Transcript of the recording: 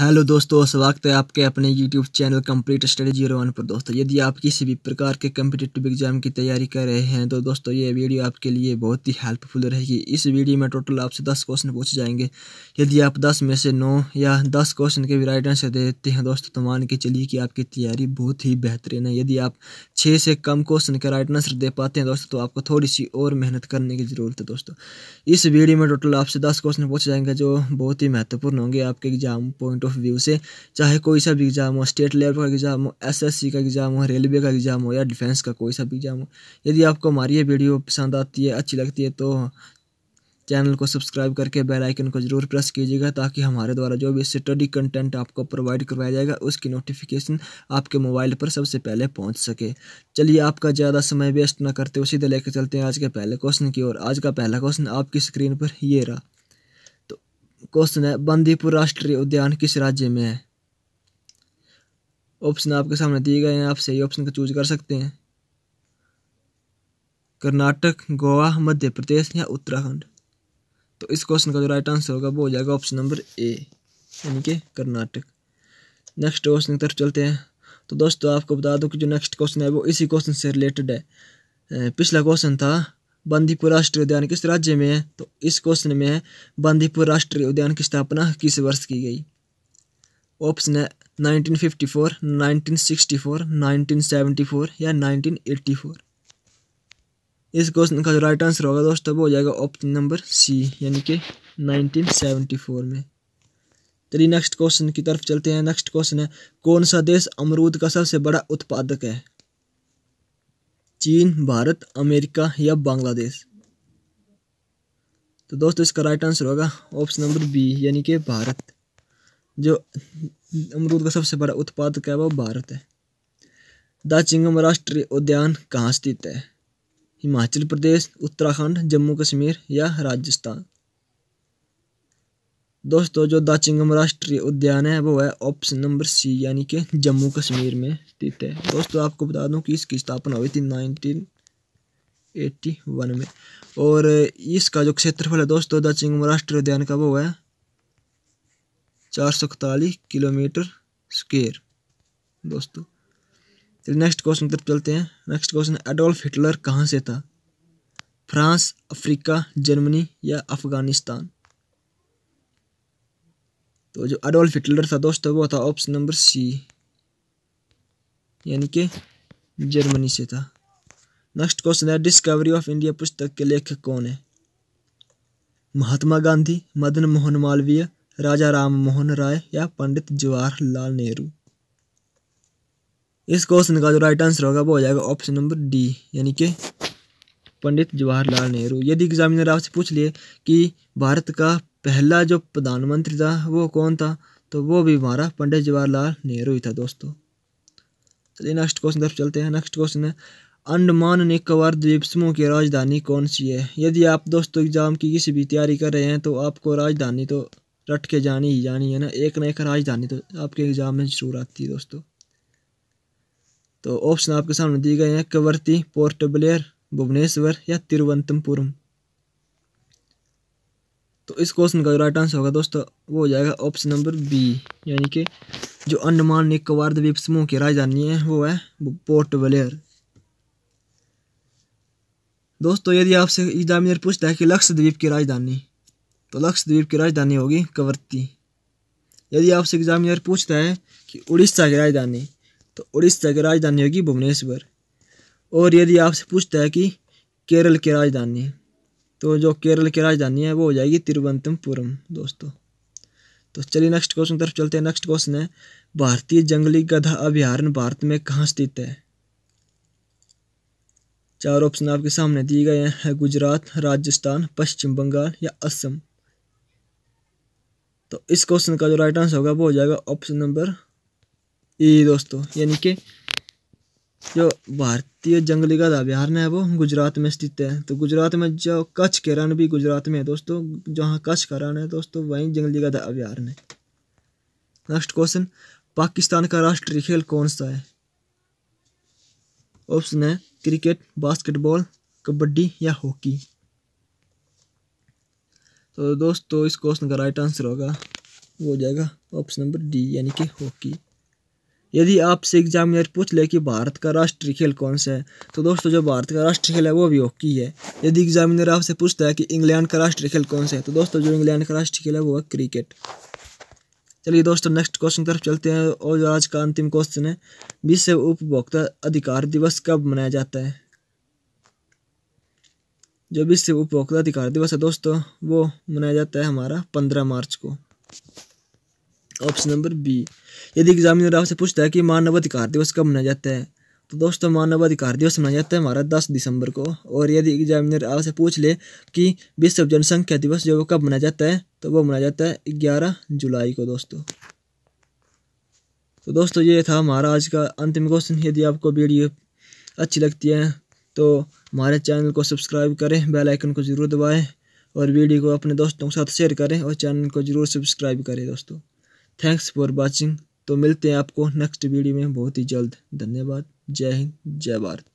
hello दोस्तों स्वागत है आपके अपने YouTube channel complete study zero one पर दोस्तों यदि आप किसी भी प्रकार के कम्पिटेटिव एग्जाम की तैयारी कर रहे हैं तो दोस्तों ये वीडियो आपके लिए बहुत ही हेल्पफुल रहेगी इस वीडियो में टोटल आपसे दस क्वेश्चन पूछे जाएंगे यदि आप दस में से नौ या दस क्वेश्चन के भी राइट आंसर देते हैं दोस्तों तो मान के चलिए कि आपकी तैयारी बहुत ही बेहतरीन है यदि आप छः से कम क्वेश्चन का राइट आंसर दे पाते हैं दोस्तों तो आपको थोड़ी सी और मेहनत करने की ज़रूरत है दोस्तों इस वीडियो में टोटल आपसे दस क्वेश्चन पूछे जाएंगे जो बहुत ही महत्वपूर्ण होंगे आपके एग्जाम पॉइंट ऑफ व्यू से चाहे कोई सा भी एग्ज़ाम हो स्टेट लेवल का एग्ज़ाम हो एसएससी का एग्ज़ाम हो रेलवे का एग्ज़ाम हो या डिफेंस का कोई सा भी एग्ज़ाम हो यदि आपको हमारी ये वीडियो पसंद आती है अच्छी लगती है तो चैनल को सब्सक्राइब करके बेल आइकन को ज़रूर प्रेस कीजिएगा ताकि हमारे द्वारा जो भी स्टडी कंटेंट आपको प्रोवाइड करवाया जाएगा उसकी नोटिफिकेशन आपके मोबाइल पर सबसे पहले पहुंच सके चलिए आपका ज़्यादा समय वेस्ट ना करते उसी सीधे लेकर चलते हैं आज के पहले क्वेश्चन की ओर आज का पहला क्वेश्चन आपकी स्क्रीन पर ये रहा क्वेश्चन है बंदीपुर राष्ट्रीय उद्यान किस राज्य में है ऑप्शन आपके सामने दिए गए हैं आप सही ऑप्शन का चूज कर सकते हैं कर्नाटक गोवा मध्य प्रदेश या उत्तराखंड तो इस क्वेश्चन का जो राइट आंसर होगा वो हो जाएगा ऑप्शन नंबर ए यानी कि कर्नाटक नेक्स्ट क्वेश्चन की तरफ चलते हैं तो दोस्तों आपको बता दूं कि जो नेक्स्ट क्वेश्चन है वो इसी क्वेश्चन से रिलेटेड है पिछला क्वेश्चन था बंदीपुर राष्ट्रीय उद्यान किस राज्य में है तो इस क्वेश्चन में है बंदीपुर राष्ट्रीय उद्यान की स्थापना किस वर्ष की गई ऑप्शन है 1954, 1964, 1974 या 1984 इस क्वेश्चन का जो राइट आंसर होगा दोस्तों वो हो जाएगा ऑप्शन नंबर सी यानी कि 1974 में चलिए नेक्स्ट क्वेश्चन की तरफ चलते हैं नेक्स्ट क्वेश्चन है कौन सा देश अमरूद का सबसे बड़ा उत्पादक है चीन भारत अमेरिका या बांग्लादेश तो दोस्तों इसका राइट आंसर होगा ऑप्शन नंबर बी यानी कि भारत जो अमरूद का सबसे बड़ा उत्पादक है वो भारत है द चिंगम राष्ट्रीय उद्यान कहाँ स्थित है हिमाचल प्रदेश उत्तराखंड जम्मू कश्मीर या राजस्थान दोस्तों जो दाचिंगम राष्ट्रीय उद्यान है वो है ऑप्शन नंबर सी यानी कि जम्मू कश्मीर में स्थित है दोस्तों आपको बता दूं कि इसकी स्थापना हुई थी नाइनटीन एटी वन में और इसका जो क्षेत्रफल है दोस्तों दाचिंगम राष्ट्रीय उद्यान का वो है चार सौ इकतालीस किलोमीटर स्क्वेयर दोस्तों चलिए नेक्स्ट क्वेश्चन की तरफ चलते हैं नेक्स्ट क्वेश्चन एडोल्फ हिटलर कहाँ से था फ्रांस अफ्रीका जर्मनी या अफगानिस्तान तो जो अडोल्फ हिटलर था दोस्तों वो था ऑप्शन नंबर सी यानी कि जर्मनी से था नेक्स्ट क्वेश्चन है डिस्कवरी ऑफ इंडिया पुस्तक के लेखक कौन है महात्मा गांधी मदन मोहन मालवीय राजा राम मोहन राय या पंडित जवाहरलाल नेहरू इस क्वेश्चन का जो राइट आंसर होगा वो हो जाएगा ऑप्शन नंबर डी यानी कि पंडित जवाहरलाल नेहरू यदि एग्जामिनर आपसे पूछ लिए कि भारत का पहला जो प्रधानमंत्री था वो कौन था तो वो भी हमारा पंडित जवाहरलाल नेहरू ही था दोस्तों चलिए नेक्स्ट क्वेश्चन तरफ चलते हैं नेक्स्ट क्वेश्चन है अंडमान निकोबार द्वीप समूह की राजधानी कौन सी है यदि आप दोस्तों एग्ज़ाम की किसी भी तैयारी कर रहे हैं तो आपको राजधानी तो रट के जानी ही जानी है ना एक ना एक राजधानी तो आपके एग्ज़ाम में ज़रूर आती है दोस्तों तो ऑप्शन आपके सामने दिए गए हैं कवर्ती पोर्ट ब्लेयर भुवनेश्वर या तिरुवनंतपुरम तो इस क्वेश्चन का जो राइट आंसर होगा दोस्तों वो हो जाएगा ऑप्शन नंबर बी यानी कि जो अंडमान निकोबार द्वीप समूह की राजधानी है वो है पोर्ट ब्लेयर दोस्तों यदि आपसे एग्जामिनर पूछता है कि लक्षद्वीप की राजधानी तो लक्षद्वीप की राजधानी होगी कवर्ती यदि आपसे एग्जामिनर पूछता है कि उड़ीसा की राजधानी तो उड़ीसा की राजधानी होगी भुवनेश्वर और यदि आपसे पूछता है कि केरल की राजधानी तो जो केरल की राजधानी है वो हो जाएगी तिरुवनंतपुरम दोस्तों तो चलिए नेक्स्ट क्वेश्चन तरफ चलते हैं नेक्स्ट क्वेश्चन है भारतीय जंगली गधा अभ्यारण भारत में कहाँ स्थित है चार ऑप्शन आपके सामने दिए गए हैं गुजरात राजस्थान पश्चिम बंगाल या असम तो इस क्वेश्चन का जो राइट आंसर होगा वो हो जाएगा ऑप्शन नंबर ए दोस्तों यानी कि जो भारतीय जंगली गधा अभ्यारण्य है वो गुजरात में स्थित है तो गुजरात में जो कच्छ के रण भी गुजरात में है दोस्तों जहाँ कच्छ का रण है दोस्तों वहीं जंगली गधा अभ्यारण है नेक्स्ट क्वेश्चन पाकिस्तान का राष्ट्रीय खेल कौन सा है ऑप्शन है क्रिकेट बास्केटबॉल कबड्डी या हॉकी तो दोस्तों इस क्वेश्चन का राइट आंसर होगा वो हो जाएगा ऑप्शन नंबर डी यानी कि हॉकी यदि आपसे एग्जामिनर पूछ ले कि भारत का राष्ट्रीय खेल कौन सा है तो दोस्तों जो भारत का राष्ट्रीय खेल है वो भी हॉकी है यदि एग्जामिनर आपसे पूछता है कि इंग्लैंड का राष्ट्रीय खेल कौन सा है तो दोस्तों जो इंग्लैंड का राष्ट्रीय खेल है वो है क्रिकेट चलिए दोस्तों नेक्स्ट क्वेश्चन तरफ चलते हैं और जो आज का अंतिम क्वेश्चन है विश्व उपभोक्ता अधिकार दिवस कब मनाया जाता है जो विश्व उपभोक्ता अधिकार दिवस है दोस्तों वो मनाया जाता है हमारा पंद्रह मार्च को ऑप्शन नंबर बी यदि एग्जामिनर आपसे पूछता है कि मानवाधिकार दिवस कब मनाया जाता है तो दोस्तों मानवाधिकार दिवस मनाया जाता है हमारा दस दिसंबर को और यदि एग्जामिनर आपसे पूछ ले कि विश्व जनसंख्या दिवस जो कब मनाया जाता है तो वो मनाया जाता है ग्यारह जुलाई को दोस्तों तो दोस्तों ये था हमारा आज का अंतिम क्वेश्चन यदि आपको वीडियो अच्छी लगती है तो हमारे चैनल को सब्सक्राइब करें बेल आइकन को ज़रूर दबाएं और वीडियो को अपने दोस्तों के साथ शेयर करें और चैनल को ज़रूर सब्सक्राइब करें दोस्तों थैंक्स फॉर वॉचिंग तो मिलते हैं आपको नेक्स्ट वीडियो में बहुत ही जल्द धन्यवाद जय हिंद जय भारत